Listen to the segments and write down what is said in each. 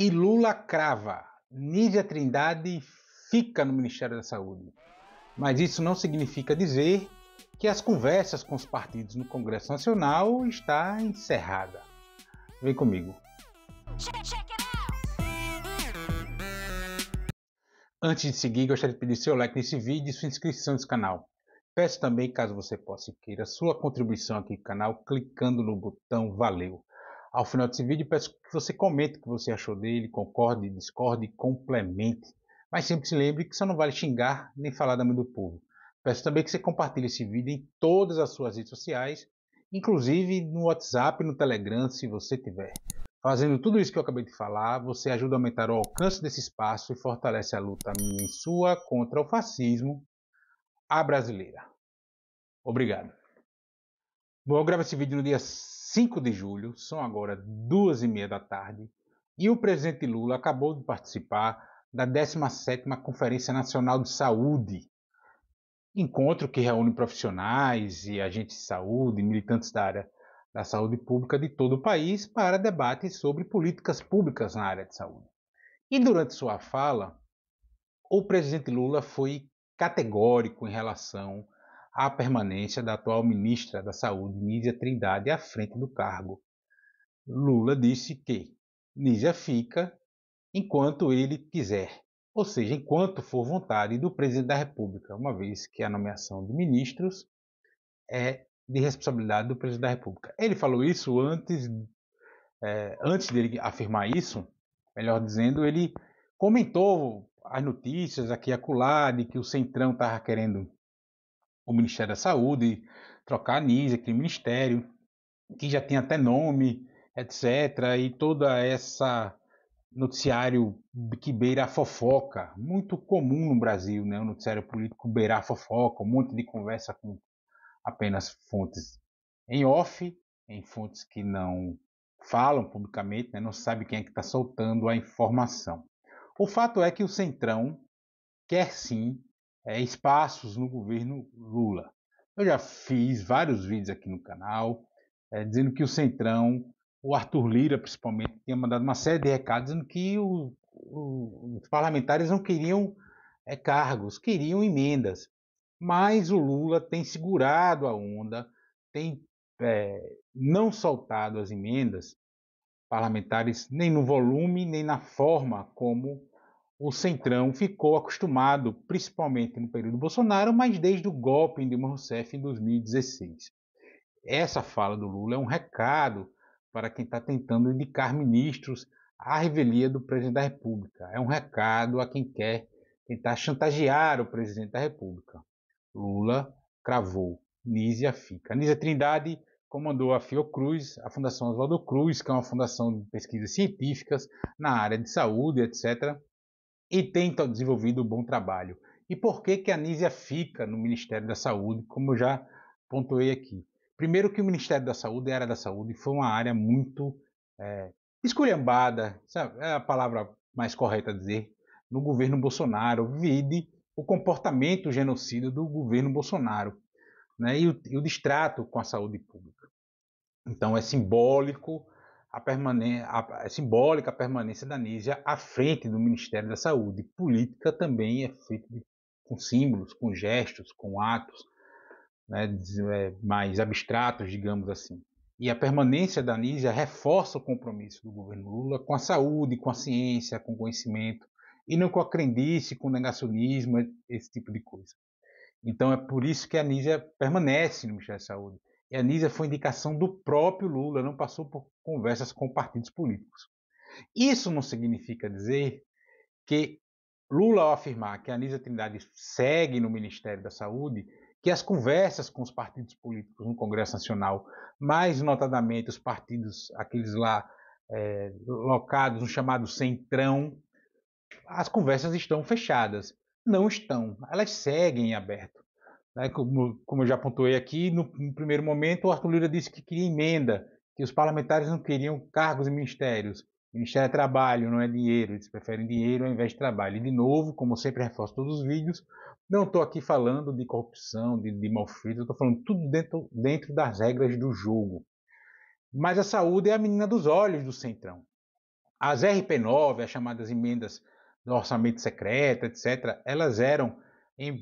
E Lula crava: Nídia Trindade fica no Ministério da Saúde. Mas isso não significa dizer que as conversas com os partidos no Congresso Nacional está encerrada. Vem comigo. Antes de seguir, gostaria de pedir seu like nesse vídeo e sua inscrição nesse canal. Peço também, caso você possa queira, sua contribuição aqui no canal, clicando no botão Valeu. Ao final desse vídeo, peço que você comente o que você achou dele, concorde, discorde, complemente. Mas sempre se lembre que você não vale xingar nem falar da mãe do povo. Peço também que você compartilhe esse vídeo em todas as suas redes sociais, inclusive no WhatsApp, no Telegram, se você tiver. Fazendo tudo isso que eu acabei de falar, você ajuda a aumentar o alcance desse espaço e fortalece a luta minha e sua contra o fascismo a brasileira. Obrigado. Bom, eu gravo esse vídeo no dia 5 de julho, são agora duas e meia da tarde, e o presidente Lula acabou de participar da 17ª Conferência Nacional de Saúde, encontro que reúne profissionais e agentes de saúde, militantes da área da saúde pública de todo o país para debates sobre políticas públicas na área de saúde. E durante sua fala, o presidente Lula foi categórico em relação a permanência da atual ministra da Saúde, Nízia Trindade, à frente do cargo. Lula disse que Nízia fica enquanto ele quiser, ou seja, enquanto for vontade do presidente da República, uma vez que a nomeação de ministros é de responsabilidade do presidente da República. Ele falou isso antes, é, antes dele afirmar isso, melhor dizendo, ele comentou as notícias aqui e acolá de que o Centrão estava querendo o Ministério da Saúde, trocar a ANIS, aquele ministério, que já tem até nome, etc. E toda essa noticiário que beira a fofoca, muito comum no Brasil, né? O noticiário político beirar a fofoca, um monte de conversa com apenas fontes em off, em fontes que não falam publicamente, né? não sabe quem é que está soltando a informação. O fato é que o Centrão quer sim é, espaços no governo Lula. Eu já fiz vários vídeos aqui no canal é, dizendo que o Centrão, o Arthur Lira principalmente, tinha mandado uma série de recados dizendo que o, o, os parlamentares não queriam é, cargos, queriam emendas. Mas o Lula tem segurado a onda, tem eh, não soltado as emendas parlamentares nem no volume, nem na forma como o Centrão ficou acostumado, principalmente no período Bolsonaro, mas desde o golpe em Dilma Rousseff em 2016. Essa fala do Lula é um recado para quem está tentando indicar ministros à revelia do presidente da República. É um recado a quem quer tentar chantagear o presidente da República. Lula cravou. Nízia fica. Nízia Trindade comandou a Fiocruz, a Fundação Oswaldo Cruz, que é uma fundação de pesquisas científicas na área de saúde, etc e tem desenvolvido um bom trabalho. E por que, que a Nízia fica no Ministério da Saúde, como eu já pontuei aqui? Primeiro que o Ministério da Saúde, a área da saúde, foi uma área muito é, esculhambada, sabe? é a palavra mais correta a dizer, no governo Bolsonaro, vide o comportamento genocida do governo Bolsonaro né? e, o, e o distrato com a saúde pública. Então é simbólico a, a, é a simbólica permanência da Nízia à frente do Ministério da Saúde. Política também é feita com símbolos, com gestos, com atos né, é, mais abstratos, digamos assim. E a permanência da Nízia reforça o compromisso do governo Lula com a saúde, com a ciência, com o conhecimento, e não com a crendice, com o negacionismo, esse tipo de coisa. Então é por isso que a Nízia permanece no Ministério da Saúde. E a Anísia foi indicação do próprio Lula, não passou por conversas com partidos políticos. Isso não significa dizer que Lula, ao afirmar que a Anísia Trindade segue no Ministério da Saúde, que as conversas com os partidos políticos no Congresso Nacional, mais notadamente os partidos, aqueles lá é, locados no chamado Centrão, as conversas estão fechadas. Não estão, elas seguem em aberto. Né? Como, como eu já pontuei aqui, no, no primeiro momento o Arthur Lira disse que queria emenda, que os parlamentares não queriam cargos e ministérios. Ministério é trabalho, não é dinheiro. Eles preferem dinheiro ao invés de trabalho. E de novo, como sempre reforço todos os vídeos, não estou aqui falando de corrupção, de, de malfeito, estou falando tudo dentro, dentro das regras do jogo. Mas a saúde é a menina dos olhos do Centrão. As RP9, as chamadas emendas do orçamento secreto, etc., elas eram, em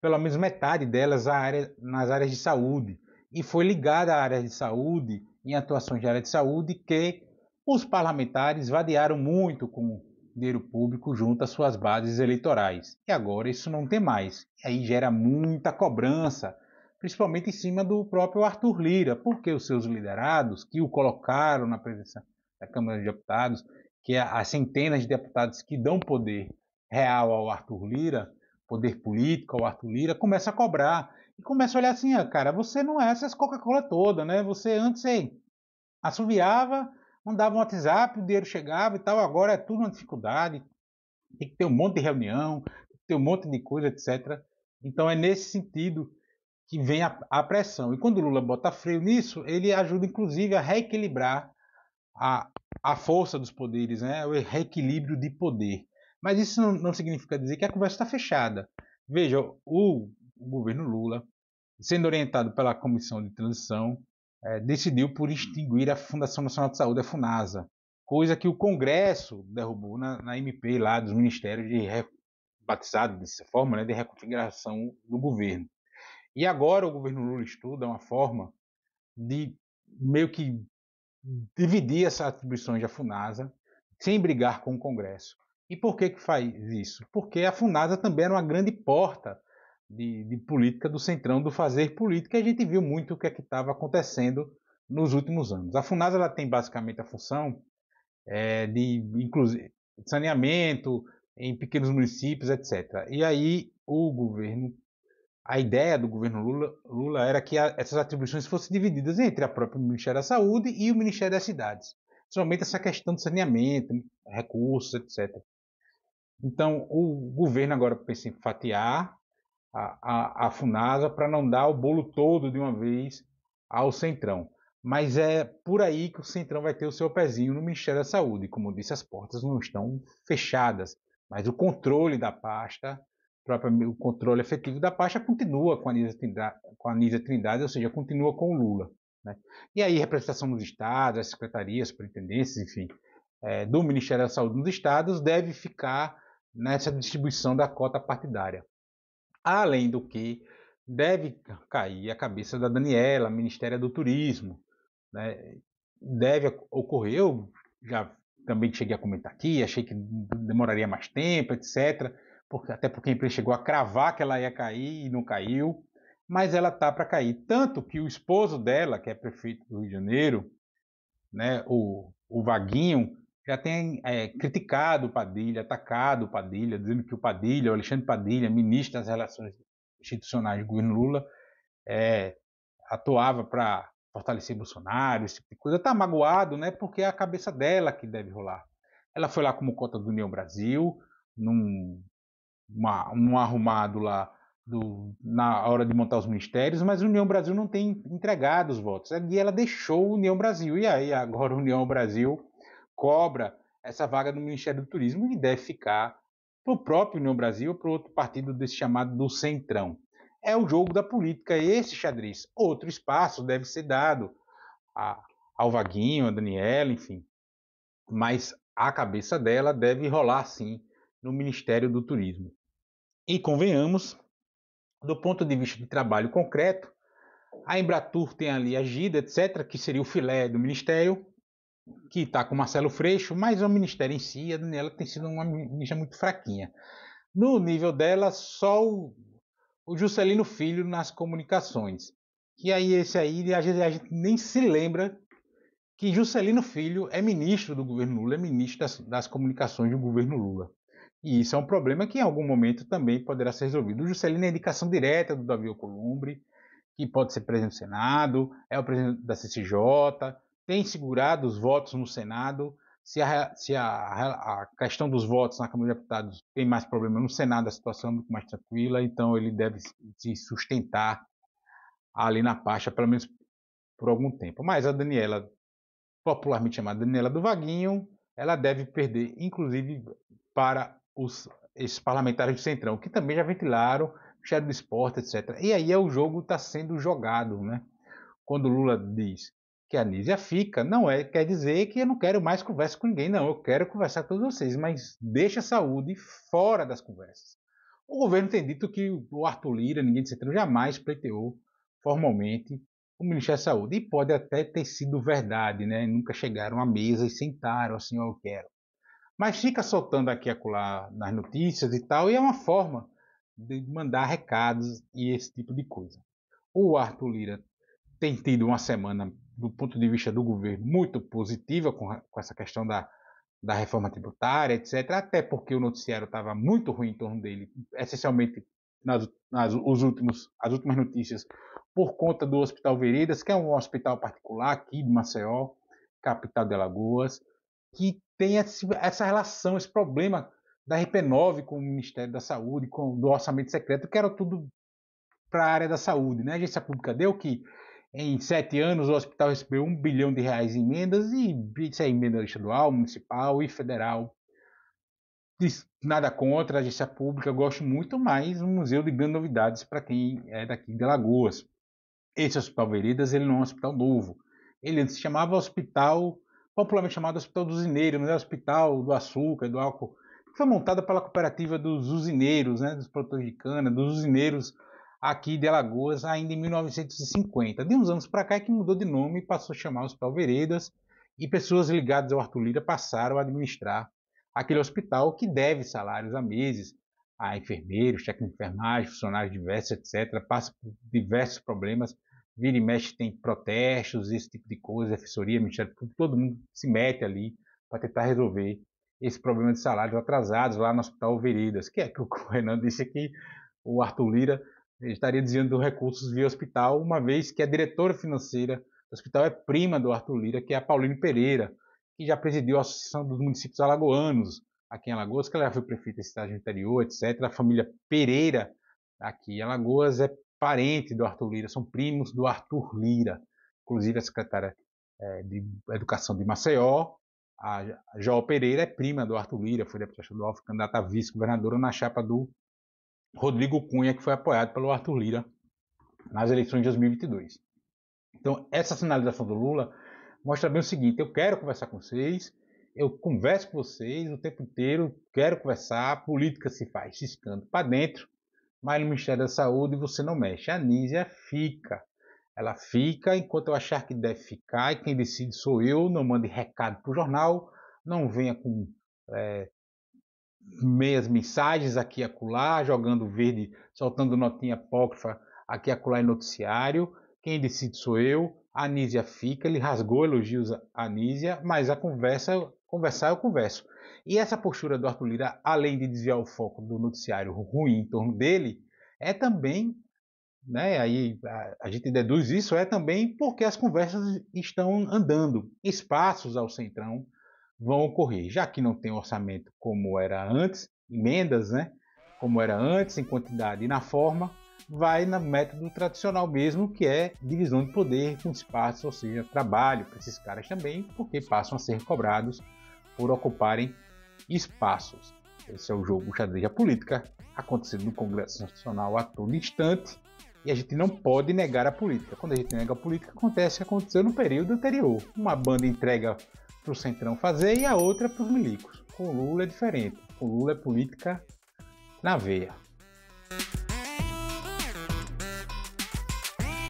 pelo menos metade delas área, nas áreas de saúde. E foi ligada à área de saúde, em atuações de área de saúde, que os parlamentares vadiaram muito com dinheiro público junto às suas bases eleitorais. E agora isso não tem mais. E aí gera muita cobrança, principalmente em cima do próprio Arthur Lira, porque os seus liderados, que o colocaram na presença da Câmara de Deputados, que é as centenas de deputados que dão poder real ao Arthur Lira, poder político, o Arthur Lira, começa a cobrar. E começa a olhar assim, ah, cara, você não é essas Coca-Cola toda, né? Você antes você assoviava, mandava um WhatsApp, o dinheiro chegava e tal, agora é tudo uma dificuldade. Tem que ter um monte de reunião, tem que ter um monte de coisa, etc. Então é nesse sentido que vem a, a pressão. E quando o Lula bota freio nisso, ele ajuda inclusive a reequilibrar a, a força dos poderes, né? o reequilíbrio de poder. Mas isso não, não significa dizer que a conversa está fechada. Veja, o governo Lula, sendo orientado pela Comissão de Transição, é, decidiu por extinguir a Fundação Nacional de Saúde, a FUNASA, coisa que o Congresso derrubou na, na MP lá dos ministérios de re, batizado dessa forma, né, de reconfiguração do governo. E agora o governo Lula estuda uma forma de meio que dividir essas atribuições da FUNASA sem brigar com o Congresso. E por que, que faz isso? Porque a FUNASA também era uma grande porta de, de política do centrão, do fazer política, e a gente viu muito o que é estava acontecendo nos últimos anos. A FUNASA ela tem basicamente a função é, de inclusive, saneamento em pequenos municípios, etc. E aí o governo, a ideia do governo Lula, Lula era que a, essas atribuições fossem divididas entre a própria Ministério da Saúde e o Ministério das Cidades. Principalmente essa questão de saneamento, recursos, etc. Então, o governo agora pensa em fatiar a, a, a FUNASA para não dar o bolo todo de uma vez ao Centrão. Mas é por aí que o Centrão vai ter o seu pezinho no Ministério da Saúde. Como disse, as portas não estão fechadas, mas o controle da pasta, o controle efetivo da pasta, continua com a Nisa Trindade, com a Trindade ou seja, continua com o Lula. Né? E aí, representação dos estados, as secretarias, superintendências, enfim, é, do Ministério da Saúde nos estados, deve ficar nessa distribuição da cota partidária. Além do que, deve cair a cabeça da Daniela, Ministério do Turismo, né? deve ocorrer, eu já também cheguei a comentar aqui, achei que demoraria mais tempo, etc., porque, até porque a empresa chegou a cravar que ela ia cair e não caiu, mas ela está para cair. Tanto que o esposo dela, que é prefeito do Rio de Janeiro, né, o, o Vaguinho, já tem é, criticado o Padilha, atacado o Padilha, dizendo que o Padilha, o Alexandre Padilha, ministro das Relações Institucionais do governo Lula, é, atuava para fortalecer Bolsonaro, esse tipo de coisa. Está magoado, né? Porque é a cabeça dela que deve rolar. Ela foi lá como cota do União Brasil, num, uma, arrumado lá do, na hora de montar os ministérios, mas a União Brasil não tem entregado os votos. E ela deixou o União Brasil. E aí agora a União Brasil cobra essa vaga do Ministério do Turismo e deve ficar para o próprio União Brasil ou para outro partido desse chamado do Centrão. É o jogo da política esse xadrez. Outro espaço deve ser dado a, ao Vaguinho, a Daniela, enfim. Mas a cabeça dela deve rolar sim no Ministério do Turismo. E convenhamos, do ponto de vista de trabalho concreto, a Embratur tem ali a GIDA, etc., que seria o filé do Ministério, que está com Marcelo Freixo, mas o ministério em si, a Daniela tem sido uma ministra muito fraquinha. No nível dela, só o, o Juscelino Filho nas comunicações. Que aí esse aí, a gente, a gente nem se lembra que Juscelino Filho é ministro do governo Lula, é ministro das, das comunicações do governo Lula. E isso é um problema que em algum momento também poderá ser resolvido. O Juscelino é indicação direta do Davi Columbre, que pode ser presidente do Senado, é o presidente da CCJ, tem segurado os votos no Senado. Se, a, se a, a questão dos votos na Câmara de Deputados tem mais problema no Senado, a situação é muito mais tranquila, então ele deve se sustentar ali na pasta, pelo menos por algum tempo. Mas a Daniela, popularmente chamada Daniela do Vaguinho, ela deve perder, inclusive, para os, esses parlamentares do Centrão, que também já ventilaram Ministério do Esporte, etc. E aí é o jogo está sendo jogado, né? Quando Lula diz que a Nízia fica, não é, quer dizer que eu não quero mais conversa com ninguém, não, eu quero conversar com todos vocês, mas deixa a saúde fora das conversas. O governo tem dito que o Arthur Lira, ninguém de Centrão, jamais pleiteou formalmente o Ministério da Saúde, e pode até ter sido verdade, né, nunca chegaram à mesa e sentaram assim, oh, eu quero. Mas fica soltando aqui e acolá nas notícias e tal, e é uma forma de mandar recados e esse tipo de coisa. O Arthur Lira tem tido uma semana do ponto de vista do governo, muito positiva com, com essa questão da, da reforma tributária, etc. Até porque o noticiário estava muito ruim em torno dele, essencialmente nas, nas os últimos, as últimas notícias, por conta do Hospital Veredas, que é um hospital particular aqui de Maceió, capital de Alagoas, que tem esse, essa relação, esse problema da RP9 com o Ministério da Saúde, com do orçamento secreto, que era tudo para a área da saúde. Né? A agência pública deu que em sete anos, o hospital recebeu um bilhão de reais em emendas, e isso é emenda estadual, municipal e federal. Nada contra a agência pública, eu gosto muito, mas um museu de grandes novidades para quem é daqui de Lagoas. Esse Hospital Veredas ele não é um hospital novo. Ele antes se chamava Hospital, popularmente chamado Hospital dos Usineiros, Não é Hospital do Açúcar, do Álcool, que foi montado pela cooperativa dos usineiros, né, dos produtores de cana, dos usineiros aqui de Alagoas ainda em 1950. De uns anos para cá é que mudou de nome e passou a chamar Hospital Veredas e pessoas ligadas ao Arthur Lira passaram a administrar aquele hospital que deve salários a meses a enfermeiros, técnicos de enfermagem, funcionários diversos, etc. Passa por diversos problemas, vira e mexe tem protestos, esse tipo de coisa, assessoria, Ministério Público, todo mundo se mete ali para tentar resolver esse problema de salários atrasados lá no Hospital Veredas, que é que o Renan disse que o Arthur Lira ele estaria dizendo recursos via hospital, uma vez que a diretora financeira do hospital é prima do Arthur Lira, que é a Pauline Pereira, que já presidiu a Associação dos Municípios Alagoanos, aqui em Alagoas, que ela já foi prefeita da cidade do interior, etc. A família Pereira, aqui em Alagoas, é parente do Arthur Lira, são primos do Arthur Lira. Inclusive, a secretária é, de Educação de Maceió, a João Pereira, é prima do Arthur Lira, foi deputada estadual, Alfa candidata a vice-governadora na chapa do Rodrigo Cunha, que foi apoiado pelo Arthur Lira nas eleições de 2022. Então, essa sinalização do Lula mostra bem o seguinte: eu quero conversar com vocês, eu converso com vocês o tempo inteiro, quero conversar, política se faz ciscando para dentro, mas no Ministério da Saúde você não mexe. A Nízia fica. Ela fica enquanto eu achar que deve ficar, e quem decide sou eu, não mande recado para o jornal, não venha com é, meias mensagens aqui e acolá, jogando verde, soltando notinha apócrifa aqui e acolá em noticiário. Quem decide sou eu. A Anísia fica, ele rasgou elogios a Anísia, mas a conversa, conversar eu converso. E essa postura do Arthur Lira, além de desviar o foco do noticiário ruim em torno dele, é também, né, aí a, a gente deduz isso, é também porque as conversas estão andando, espaços ao centrão, vão ocorrer, já que não tem orçamento como era antes, emendas, né? Como era antes, em quantidade e na forma, vai no método tradicional mesmo, que é divisão de poder com espaço, ou seja, trabalho para esses caras também, porque passam a ser cobrados por ocuparem espaços. Esse é o jogo xadrez da política, acontecendo no Congresso Nacional a todo instante, e a gente não pode negar a política. Quando a gente nega a política, acontece o que aconteceu no período anterior. Uma banda entrega para o Centrão fazer e a outra para os milicos. Com Lula é diferente. Com Lula é política na veia.